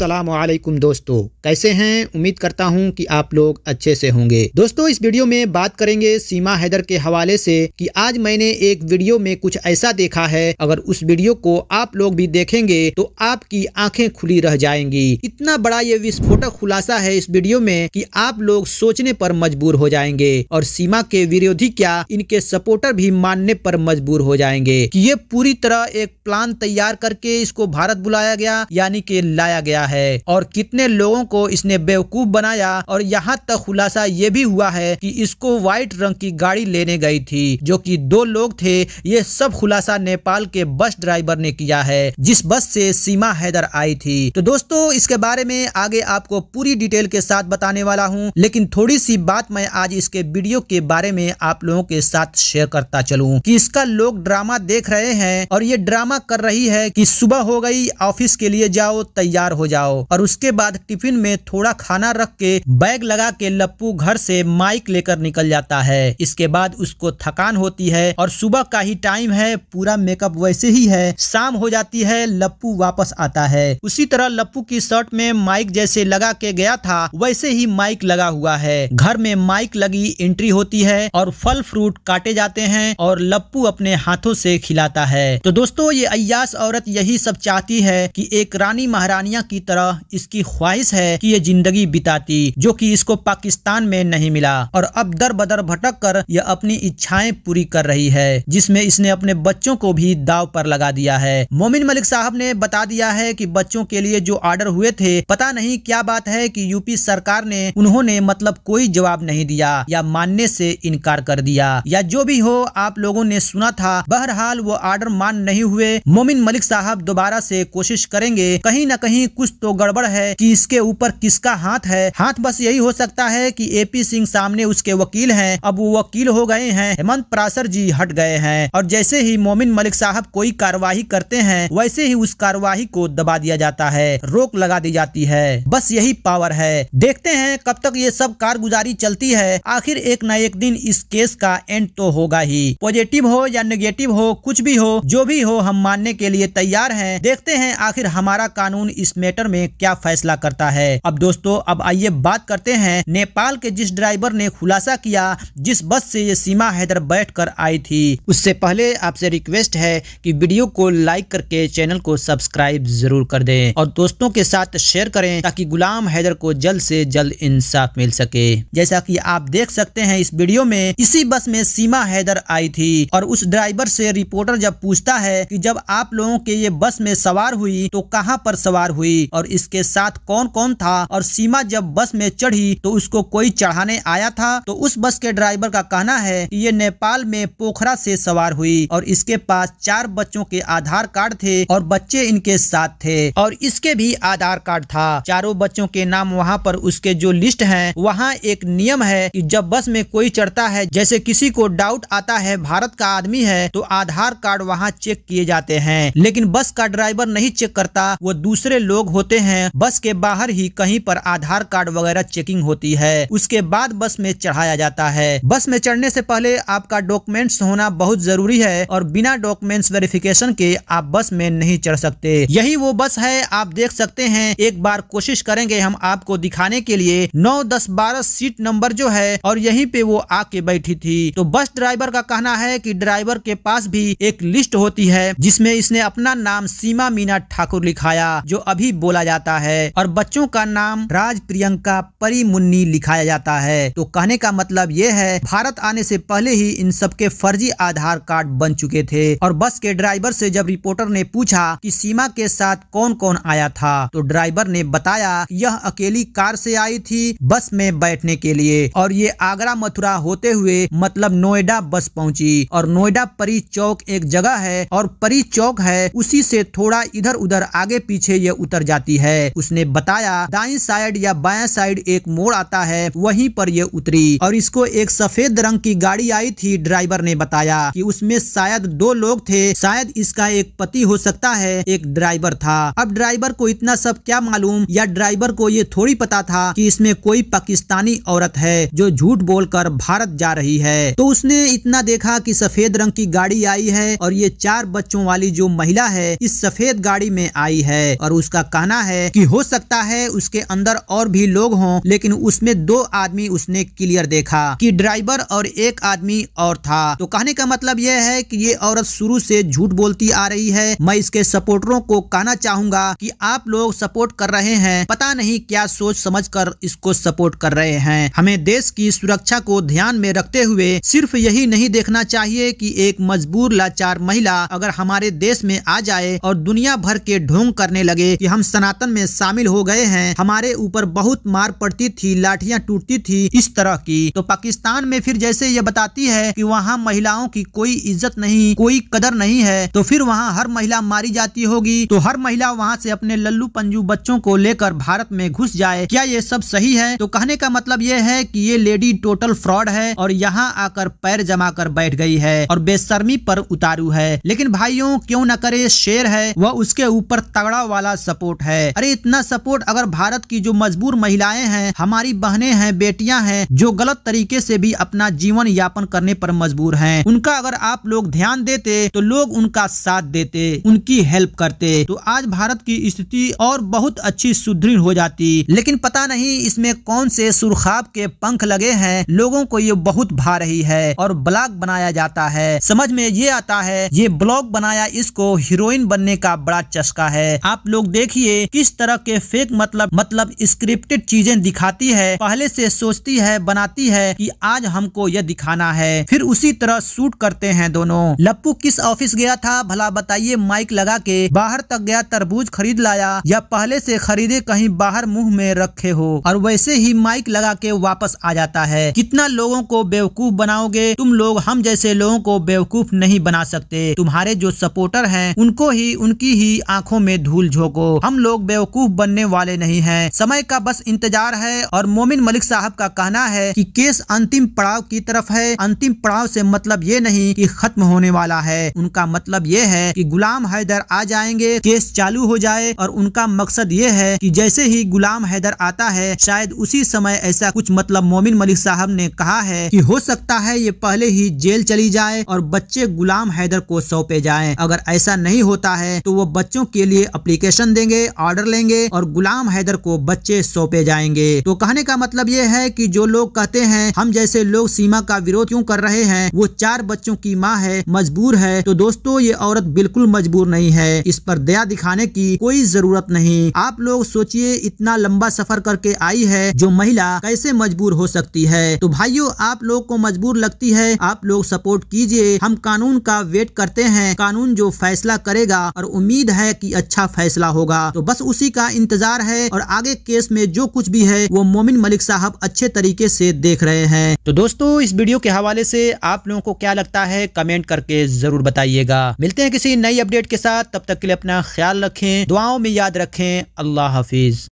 असलम दोस्तों कैसे हैं उम्मीद करता हूं कि आप लोग अच्छे से होंगे दोस्तों इस वीडियो में बात करेंगे सीमा हैदर के हवाले से कि आज मैंने एक वीडियो में कुछ ऐसा देखा है अगर उस वीडियो को आप लोग भी देखेंगे तो आपकी आंखें खुली रह जाएंगी इतना बड़ा ये विस्फोटक खुलासा है इस वीडियो में कि आप लोग सोचने पर मजबूर हो जाएंगे और सीमा के विरोधी क्या इनके सपोर्टर भी मानने पर मजबूर हो जाएंगे की ये पूरी तरह एक प्लान तैयार करके इसको भारत बुलाया गया यानी के लाया गया आया है और कितने लोगों को इसने बेवकूफ बनाया और यहाँ तक खुलासा ये भी हुआ है कि इसको व्हाइट रंग की गाड़ी लेने गई थी जो कि दो लोग थे ये सब खुलासा नेपाल के बस ड्राइवर ने किया है जिस बस से सीमा हैदर आई थी तो दोस्तों इसके बारे में आगे आपको पूरी डिटेल के साथ बताने वाला हूँ लेकिन थोड़ी सी बात मैं आज इसके वीडियो के बारे में आप लोगों के साथ शेयर करता चलूँ की इसका लोग ड्रामा देख रहे हैं और ये ड्रामा कर रही है की सुबह हो गई ऑफिस के लिए जाओ तैयार हो जाओ और उसके बाद टिफिन में थोड़ा खाना रख के बैग लगा के लप्पू घर से माइक लेकर निकल जाता है इसके बाद उसको थकान होती है और सुबह का ही टाइम है पूरा मेकअप वैसे ही है शाम हो जाती है लप्पू वापस आता है उसी तरह लप्पू की शर्ट में माइक जैसे लगा के गया था वैसे ही माइक लगा हुआ है घर में माइक लगी एंट्री होती है और फल फ्रूट काटे जाते हैं और लप्पू अपने हाथों से खिलाता है तो दोस्तों ये अयास औरत यही सब चाहती है कि एक रानी महारानिया की तरह इसकी ख्वाहिश है कि ये जिंदगी बिताती जो कि इसको पाकिस्तान में नहीं मिला और अब दर बदर भटक कर यह अपनी इच्छाएं पूरी कर रही है जिसमें इसने अपने बच्चों को भी दाव पर लगा दिया है मोमिन मलिक साहब ने बता दिया है कि बच्चों के लिए जो ऑर्डर हुए थे पता नहीं क्या बात है कि यूपी सरकार ने उन्होंने मतलब कोई जवाब नहीं दिया या मानने से इनकार कर दिया या जो भी हो आप लोगों ने सुना था बहरहाल वो ऑर्डर मान नहीं हुए मोमिन मलिक साहब दोबारा से कोशिश करेंगे कहीं ना कहीं कुछ कुछ तो गड़बड़ है कि इसके ऊपर किसका हाथ है हाथ बस यही हो सकता है कि एपी सिंह सामने उसके वकील हैं अब वो वकील हो गए हैं हेमंत परासर जी हट गए हैं और जैसे ही मोमिन मलिक साहब कोई कार्यवाही करते हैं वैसे ही उस कार्यवाही को दबा दिया जाता है रोक लगा दी जाती है बस यही पावर है देखते हैं कब तक ये सब कारगुजारी चलती है आखिर एक न एक दिन इस केस का एंड तो होगा ही पॉजिटिव हो या नेगेटिव हो कुछ भी हो जो भी हो हम मानने के लिए तैयार हैं देखते हैं आखिर हमारा कानून इसमें मैटर में क्या फैसला करता है अब दोस्तों अब आइए बात करते हैं नेपाल के जिस ड्राइवर ने खुलासा किया जिस बस से ये सीमा हैदर बैठ कर आई थी उससे पहले आपसे रिक्वेस्ट है कि वीडियो को लाइक करके चैनल को सब्सक्राइब जरूर कर दें और दोस्तों के साथ शेयर करें ताकि गुलाम हैदर को जल्द से जल्द इंसाफ मिल सके जैसा कि आप देख सकते हैं इस वीडियो में इसी बस में सीमा हैदर आई थी और उस ड्राइवर से रिपोर्टर जब पूछता है कि जब आप लोगों के ये बस में सवार हुई तो कहाँ पर सवार हुई थी और इसके साथ कौन कौन था और सीमा जब बस में चढ़ी तो उसको कोई चढ़ाने आया था तो उस बस के ड्राइवर का कहना है कि ये नेपाल में पोखरा से सवार हुई और इसके पास चार बच्चों के आधार कार्ड थे और बच्चे इनके साथ थे और इसके भी आधार कार्ड था चारों बच्चों के नाम वहाँ पर उसके जो लिस्ट है वहाँ एक नियम है की जब बस में कोई चढ़ता है जैसे किसी को डाउट आता है भारत का आदमी है तो आधार कार्ड वहाँ चेक किए जाते हैं लेकिन बस का ड्राइवर नहीं चेक करता वो दूसरे लोग होते हैं बस के बाहर ही कहीं पर आधार कार्ड वगैरह चेकिंग होती है उसके बाद बस में चढ़ाया जाता है बस में चढ़ने से पहले आपका डॉक्यूमेंट्स होना बहुत जरूरी है और बिना डॉक्यूमेंट्स वेरिफिकेशन के आप बस में नहीं चढ़ सकते यही वो बस है आप देख सकते हैं एक बार कोशिश करेंगे हम आपको दिखाने के लिए नौ दस बारह सीट नंबर जो है और यही पे वो आके बैठी थी तो बस ड्राइवर का कहना है की ड्राइवर के पास भी एक लिस्ट होती है जिसमे इसने अपना नाम सीमा मीना ठाकुर लिखाया जो अभी बोला जाता है और बच्चों का नाम राज प्रियंका परी मुन्नी लिखाया जाता है तो कहने का मतलब ये है भारत आने से पहले ही इन सबके फर्जी आधार कार्ड बन चुके थे और बस के ड्राइवर से जब रिपोर्टर ने पूछा कि सीमा के साथ कौन कौन आया था तो ड्राइवर ने बताया यह अकेली कार से आई थी बस में बैठने के लिए और ये आगरा मथुरा होते हुए मतलब नोएडा बस पहुंची और नोएडा परी चौक एक जगह है और परी चौक है उसी से थोड़ा इधर उधर आगे पीछे ये उतर जाती है उसने बताया दाई साइड या बाया साइड एक मोड़ आता है वही पर ये उतरी और इसको एक सफेद रंग की गाड़ी आई थी ड्राइवर ने बताया की उसमे शायद दो लोग थे शायद इसका एक पति हो सकता है एक ड्राइवर था अब ड्राइवर को इतना सब क्या मालूम या ड्राइवर को ये थोड़ी पता था कि इसमें कोई पाकिस्तानी औरत है जो झूठ बोलकर भारत जा रही है तो उसने इतना देखा कि सफेद रंग की गाड़ी आई है और ये चार बच्चों वाली जो महिला है इस सफेद गाड़ी में आई है और उसका कहना है कि हो सकता है उसके अंदर और भी लोग हों लेकिन उसमें दो आदमी उसने क्लियर देखा कि ड्राइवर और एक आदमी और था तो कहने का मतलब यह है कि ये औरत शुरू से झूठ बोलती आ रही है मैं इसके सपोर्टरों को कहना चाहूंगा कि आप लोग सपोर्ट कर रहे हैं पता नहीं क्या सोच समझ कर इसको सपोर्ट कर रहे हैं हमें देश की सुरक्षा को ध्यान में रखते हुए सिर्फ यही नहीं देखना चाहिए कि एक मजबूर लाचार महिला अगर हमारे देश में आ जाए और दुनिया भर के ढोंग करने लगे कि हम सनातन में शामिल हो गए हैं हमारे ऊपर बहुत मार पड़ती थी लाठियां टूटती थी इस तरह की तो पाकिस्तान में फिर जैसे ये बताती है कि वहाँ महिलाओं की कोई इज्जत नहीं कोई कदर नहीं है तो फिर वहाँ हर महिला मारी जाती होगी तो हर महिला वहाँ से अपने लल्लू पंजू बच्चों को लेकर भारत में घुस जाए क्या ये सब सही है तो कहने का मतलब ये है कि ये लेडी टोटल फ्रॉड है और यहाँ आकर पैर जमा कर बैठ गई है और बेसर्मी पर उतारू है लेकिन भाइयों क्यों न करे शेर है वह उसके ऊपर तगड़ा वाला सपोर्ट सपोर्ट है अरे इतना सपोर्ट अगर भारत की जो मजबूर महिलाएं हैं हमारी बहनें हैं बेटियां हैं जो गलत तरीके से भी अपना जीवन यापन करने पर मजबूर हैं उनका अगर आप लोग ध्यान देते तो लोग उनका साथ देते उनकी हेल्प करते तो आज भारत की स्थिति और बहुत अच्छी सुदृढ़ हो जाती लेकिन पता नहीं इसमें कौन से सुरखाब के पंख लगे हैं लोगों को ये बहुत भा रही है और ब्लॉक बनाया जाता है समझ में ये आता है ये ब्लॉक बनाया इसको हीरोइन बनने का बड़ा चस्का है आप लोग देखिए के किस तरह के फेक मतलब मतलब स्क्रिप्टेड चीजें दिखाती है पहले से सोचती है बनाती है कि आज हमको यह दिखाना है फिर उसी तरह शूट करते हैं दोनों लप्पू किस ऑफिस गया था भला बताइए माइक लगा के बाहर तक गया तरबूज खरीद लाया या पहले से खरीदे कहीं बाहर मुंह में रखे हो और वैसे ही माइक लगा के वापस आ जाता है कितना लोगों को बेवकूफ बनाओगे तुम लोग हम जैसे लोगों को बेवकूफ नहीं बना सकते तुम्हारे जो सपोर्टर हैं उनको ही उनकी ही आंखों में धूल झोंको हम हम लोग बेवकूफ बनने वाले नहीं है समय का बस इंतजार है और मोमिन मलिक साहब का कहना है की केस अंतिम पड़ाव की तरफ है अंतिम पड़ाव से मतलब ये नहीं की खत्म होने वाला है उनका मतलब ये है की गुलाम हैदर आ जाएंगे केस चालू हो जाए और उनका मकसद ये है की जैसे ही गुलाम हैदर आता है शायद उसी समय ऐसा कुछ मतलब मोमिन मलिक साहब ने कहा है कि हो सकता है ये पहले ही जेल चली जाए और बच्चे गुलाम हैदर को सौंपे जाए अगर ऐसा नहीं होता है तो वो बच्चों के लिए अप्लीकेशन देंगे ऑर्डर लेंगे और गुलाम हैदर को बच्चे सौंपे जाएंगे तो कहने का मतलब ये है कि जो लोग कहते हैं हम जैसे लोग सीमा का विरोध क्यों कर रहे हैं वो चार बच्चों की माँ है मजबूर है तो दोस्तों ये औरत बिल्कुल मजबूर नहीं है इस पर दया दिखाने की कोई जरूरत नहीं आप लोग सोचिए इतना लंबा सफर करके आई है जो महिला कैसे मजबूर हो सकती है तो भाइयों आप लोग को मजबूर लगती है आप लोग सपोर्ट कीजिए हम कानून का वेट करते हैं कानून जो फैसला करेगा और उम्मीद है कि अच्छा फैसला होगा तो बस उसी का इंतजार है और आगे केस में जो कुछ भी है वो मोमिन मलिक साहब अच्छे तरीके से देख रहे हैं तो दोस्तों इस वीडियो के हवाले से आप लोगों को क्या लगता है कमेंट करके जरूर बताइएगा मिलते हैं किसी नई अपडेट के साथ तब तक के लिए अपना ख्याल रखें दुआओं में याद रखें अल्लाह हाफिज